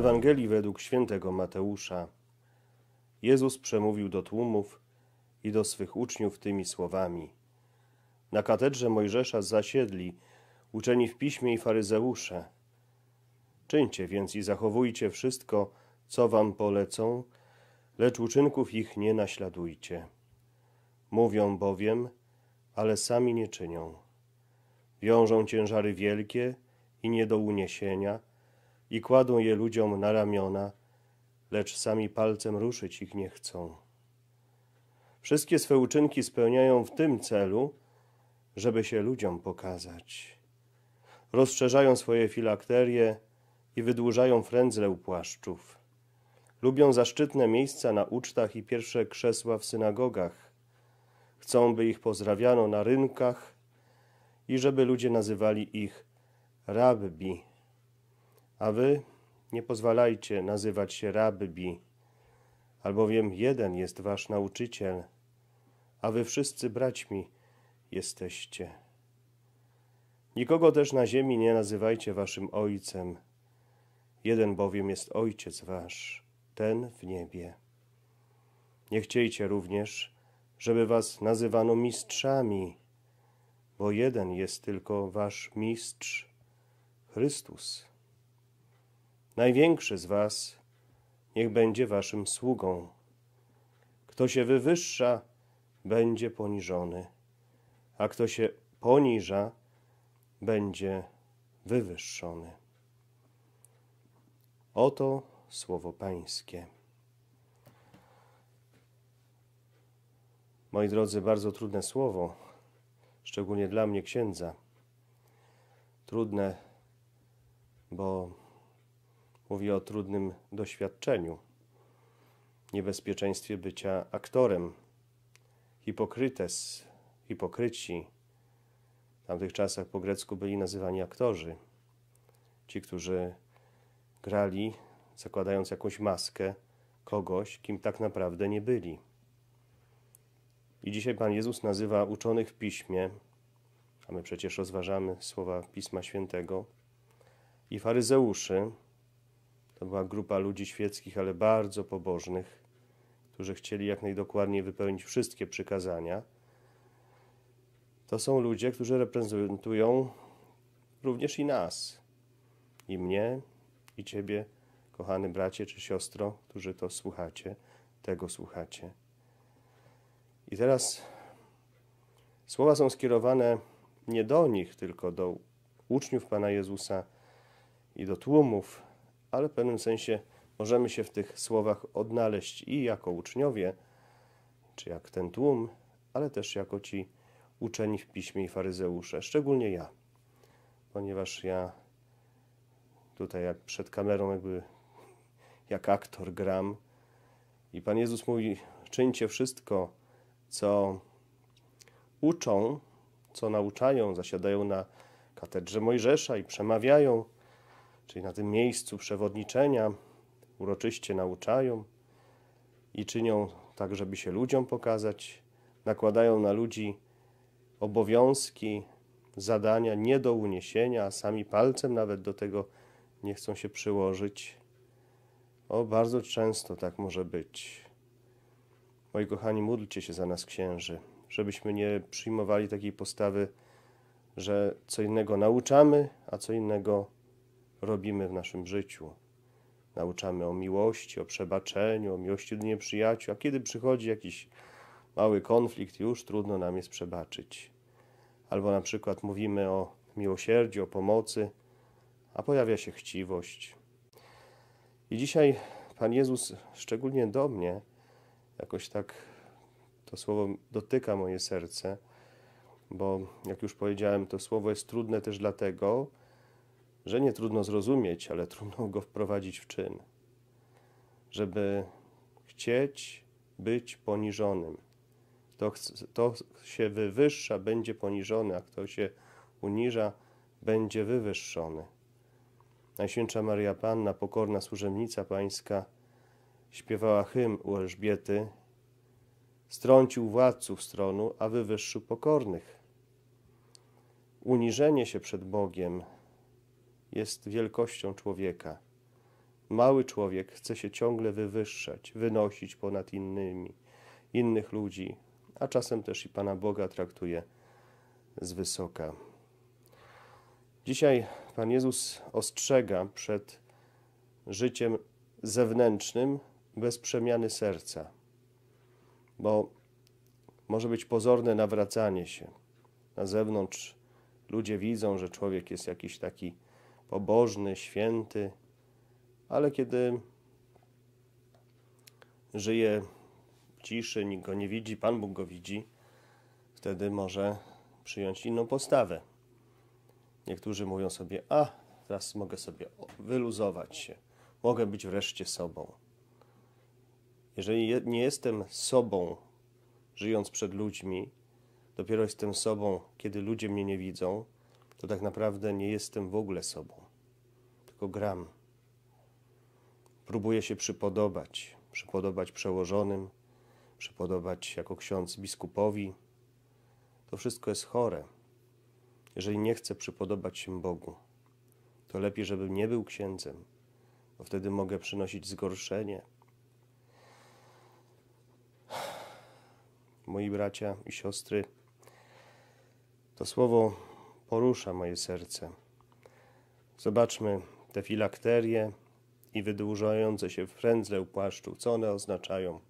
Ewangelii według świętego Mateusza. Jezus przemówił do tłumów i do swych uczniów tymi słowami. Na katedrze Mojżesza zasiedli uczeni w piśmie i faryzeusze. Czyńcie więc i zachowujcie wszystko, co wam polecą, lecz uczynków ich nie naśladujcie. Mówią bowiem, ale sami nie czynią. Wiążą ciężary wielkie i nie do uniesienia – i kładą je ludziom na ramiona, lecz sami palcem ruszyć ich nie chcą. Wszystkie swe uczynki spełniają w tym celu, żeby się ludziom pokazać. Rozszerzają swoje filakterie i wydłużają frędzle u płaszczów. Lubią zaszczytne miejsca na ucztach i pierwsze krzesła w synagogach. Chcą, by ich pozdrawiano na rynkach i żeby ludzie nazywali ich rabbi, a wy nie pozwalajcie nazywać się rabbi, albowiem jeden jest wasz nauczyciel, a wy wszyscy braćmi jesteście. Nikogo też na ziemi nie nazywajcie waszym ojcem, jeden bowiem jest ojciec wasz, ten w niebie. Nie chciejcie również, żeby was nazywano mistrzami, bo jeden jest tylko wasz mistrz, Chrystus. Największy z was niech będzie waszym sługą. Kto się wywyższa, będzie poniżony, a kto się poniża, będzie wywyższony. Oto słowo Pańskie. Moi drodzy, bardzo trudne słowo, szczególnie dla mnie księdza. Trudne, bo Mówi o trudnym doświadczeniu, niebezpieczeństwie bycia aktorem, hipokrytes, hipokryci. W tamtych czasach po grecku byli nazywani aktorzy. Ci, którzy grali, zakładając jakąś maskę kogoś, kim tak naprawdę nie byli. I dzisiaj Pan Jezus nazywa uczonych w piśmie, a my przecież rozważamy słowa Pisma Świętego, i faryzeuszy, to była grupa ludzi świeckich, ale bardzo pobożnych, którzy chcieli jak najdokładniej wypełnić wszystkie przykazania. To są ludzie, którzy reprezentują również i nas, i mnie, i ciebie, kochany bracie czy siostro, którzy to słuchacie, tego słuchacie. I teraz słowa są skierowane nie do nich, tylko do uczniów Pana Jezusa i do tłumów, ale w pewnym sensie możemy się w tych słowach odnaleźć i jako uczniowie, czy jak ten tłum, ale też jako ci uczeni w piśmie i faryzeusze, szczególnie ja, ponieważ ja tutaj jak przed kamerą jakby jak aktor gram i Pan Jezus mówi czyńcie wszystko, co uczą, co nauczają, zasiadają na katedrze Mojżesza i przemawiają, czyli na tym miejscu przewodniczenia, uroczyście nauczają i czynią tak, żeby się ludziom pokazać, nakładają na ludzi obowiązki, zadania nie do uniesienia, a sami palcem nawet do tego nie chcą się przyłożyć. O, bardzo często tak może być. Moi kochani, módlcie się za nas, księży, żebyśmy nie przyjmowali takiej postawy, że co innego nauczamy, a co innego robimy w naszym życiu. Nauczamy o miłości, o przebaczeniu, o miłości do nieprzyjaciół, a kiedy przychodzi jakiś mały konflikt, już trudno nam jest przebaczyć. Albo na przykład mówimy o miłosierdziu, o pomocy, a pojawia się chciwość. I dzisiaj Pan Jezus, szczególnie do mnie, jakoś tak to słowo dotyka moje serce, bo jak już powiedziałem, to słowo jest trudne też dlatego, że nie trudno zrozumieć, ale trudno go wprowadzić w czyn. Żeby chcieć być poniżonym. To, to się wywyższa, będzie poniżony, a kto się uniża, będzie wywyższony. Najświętsza Maria Panna, pokorna służebnica pańska, śpiewała hymn u Elżbiety, strącił władców stronu, a wywyższył pokornych. Uniżenie się przed Bogiem jest wielkością człowieka. Mały człowiek chce się ciągle wywyższać, wynosić ponad innymi, innych ludzi, a czasem też i Pana Boga traktuje z wysoka. Dzisiaj Pan Jezus ostrzega przed życiem zewnętrznym bez przemiany serca, bo może być pozorne nawracanie się. Na zewnątrz ludzie widzą, że człowiek jest jakiś taki pobożny, święty, ale kiedy żyje w ciszy, nikt go nie widzi, Pan Bóg go widzi, wtedy może przyjąć inną postawę. Niektórzy mówią sobie, a teraz mogę sobie wyluzować się, mogę być wreszcie sobą. Jeżeli nie jestem sobą, żyjąc przed ludźmi, dopiero jestem sobą, kiedy ludzie mnie nie widzą, to tak naprawdę nie jestem w ogóle sobą, tylko gram. Próbuję się przypodobać, przypodobać przełożonym, przypodobać jako ksiądz biskupowi. To wszystko jest chore. Jeżeli nie chcę przypodobać się Bogu, to lepiej, żebym nie był księdzem, bo wtedy mogę przynosić zgorszenie. Moi bracia i siostry, to słowo porusza moje serce. Zobaczmy te filakterie i wydłużające się frędzle u płaszczu. Co one oznaczają?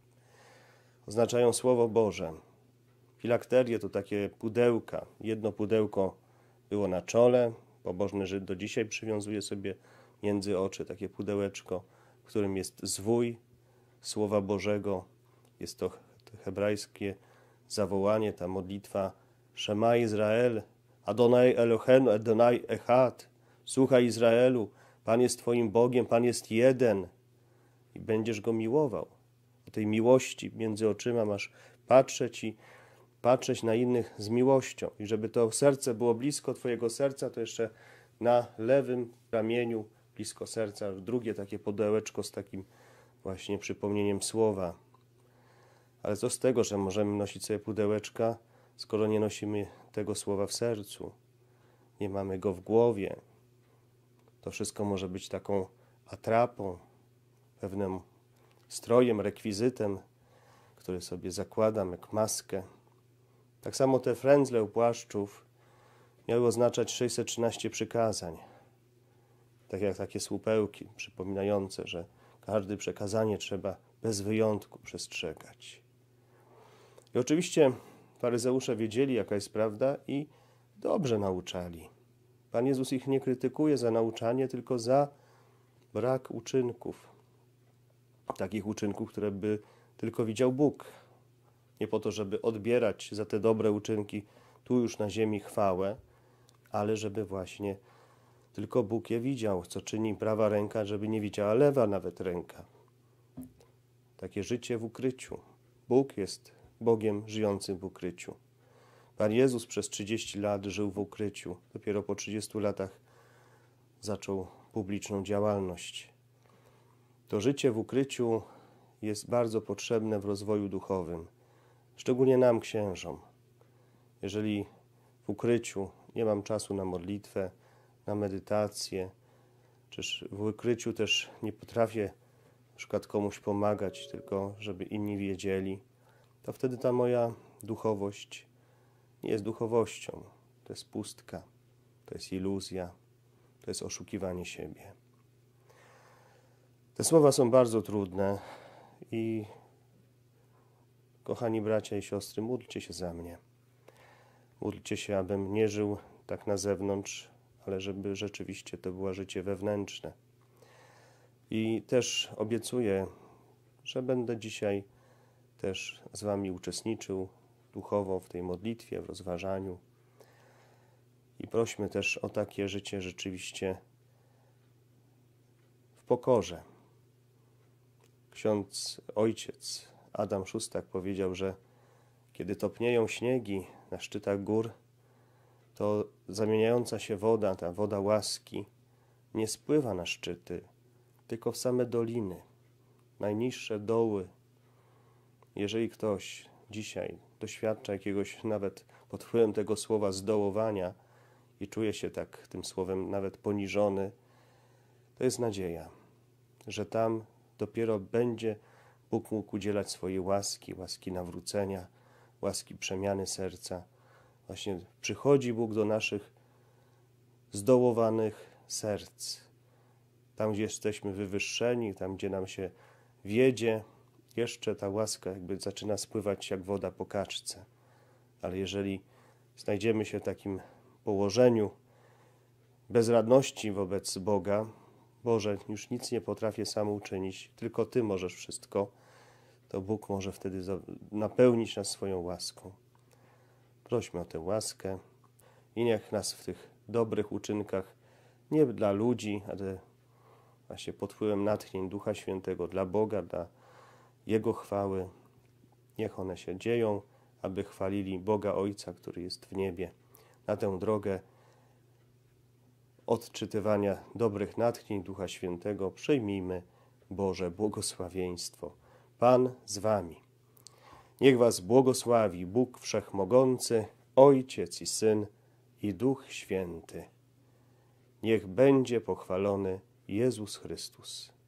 Oznaczają Słowo Boże. Filakterie to takie pudełka. Jedno pudełko było na czole. Pobożny Żyd do dzisiaj przywiązuje sobie między oczy takie pudełeczko, w którym jest zwój Słowa Bożego. Jest to hebrajskie zawołanie, ta modlitwa Szema Izrael, Adonai Elohenu, Adonai Echad. Słuchaj Izraelu, Pan jest Twoim Bogiem, Pan jest jeden i będziesz Go miłował. O tej miłości między oczyma masz patrzeć i patrzeć na innych z miłością. I żeby to serce było blisko Twojego serca, to jeszcze na lewym ramieniu, blisko serca, drugie takie pudełeczko z takim właśnie przypomnieniem słowa. Ale co z tego, że możemy nosić sobie pudełeczka, skoro nie nosimy tego słowa w sercu, nie mamy go w głowie. To wszystko może być taką atrapą, pewnym strojem, rekwizytem, który sobie zakładam jak maskę. Tak samo te frędzle u płaszczów miały oznaczać 613 przykazań, tak jak takie słupełki przypominające, że każde przekazanie trzeba bez wyjątku przestrzegać. I oczywiście Faryzeusze wiedzieli, jaka jest prawda i dobrze nauczali. Pan Jezus ich nie krytykuje za nauczanie, tylko za brak uczynków. Takich uczynków, które by tylko widział Bóg. Nie po to, żeby odbierać za te dobre uczynki tu już na ziemi chwałę, ale żeby właśnie tylko Bóg je widział, co czyni prawa ręka, żeby nie widziała lewa nawet ręka. Takie życie w ukryciu. Bóg jest Bogiem żyjącym w ukryciu. Pan Jezus przez 30 lat żył w ukryciu. Dopiero po 30 latach zaczął publiczną działalność. To życie w ukryciu jest bardzo potrzebne w rozwoju duchowym, szczególnie nam, księżom. Jeżeli w ukryciu nie mam czasu na modlitwę, na medytację, czyż w ukryciu też nie potrafię na przykład komuś pomagać, tylko żeby inni wiedzieli, to wtedy ta moja duchowość nie jest duchowością. To jest pustka, to jest iluzja, to jest oszukiwanie siebie. Te słowa są bardzo trudne i kochani bracia i siostry, módlcie się za mnie. Módlcie się, abym nie żył tak na zewnątrz, ale żeby rzeczywiście to było życie wewnętrzne. I też obiecuję, że będę dzisiaj też z Wami uczestniczył duchowo w tej modlitwie, w rozważaniu. I prośmy też o takie życie rzeczywiście w pokorze. Ksiądz ojciec Adam Szustak powiedział, że kiedy topnieją śniegi na szczytach gór, to zamieniająca się woda, ta woda łaski, nie spływa na szczyty, tylko w same doliny, najniższe doły jeżeli ktoś dzisiaj doświadcza jakiegoś nawet pod wpływem tego słowa zdołowania i czuje się tak tym słowem nawet poniżony, to jest nadzieja, że tam dopiero będzie Bóg mógł udzielać swojej łaski, łaski nawrócenia, łaski przemiany serca. Właśnie przychodzi Bóg do naszych zdołowanych serc. Tam, gdzie jesteśmy wywyższeni, tam, gdzie nam się wiedzie, jeszcze ta łaska jakby zaczyna spływać jak woda po kaczce. Ale jeżeli znajdziemy się w takim położeniu bezradności wobec Boga, Boże, już nic nie potrafię sam uczynić, tylko Ty możesz wszystko, to Bóg może wtedy napełnić nas swoją łaską. Prośmy o tę łaskę i niech nas w tych dobrych uczynkach, nie dla ludzi, ale właśnie pod wpływem natchnień Ducha Świętego, dla Boga, dla jego chwały. Niech one się dzieją, aby chwalili Boga Ojca, który jest w niebie. Na tę drogę odczytywania dobrych natchnień Ducha Świętego przyjmijmy Boże błogosławieństwo. Pan z wami. Niech was błogosławi Bóg Wszechmogący, Ojciec i Syn i Duch Święty. Niech będzie pochwalony Jezus Chrystus.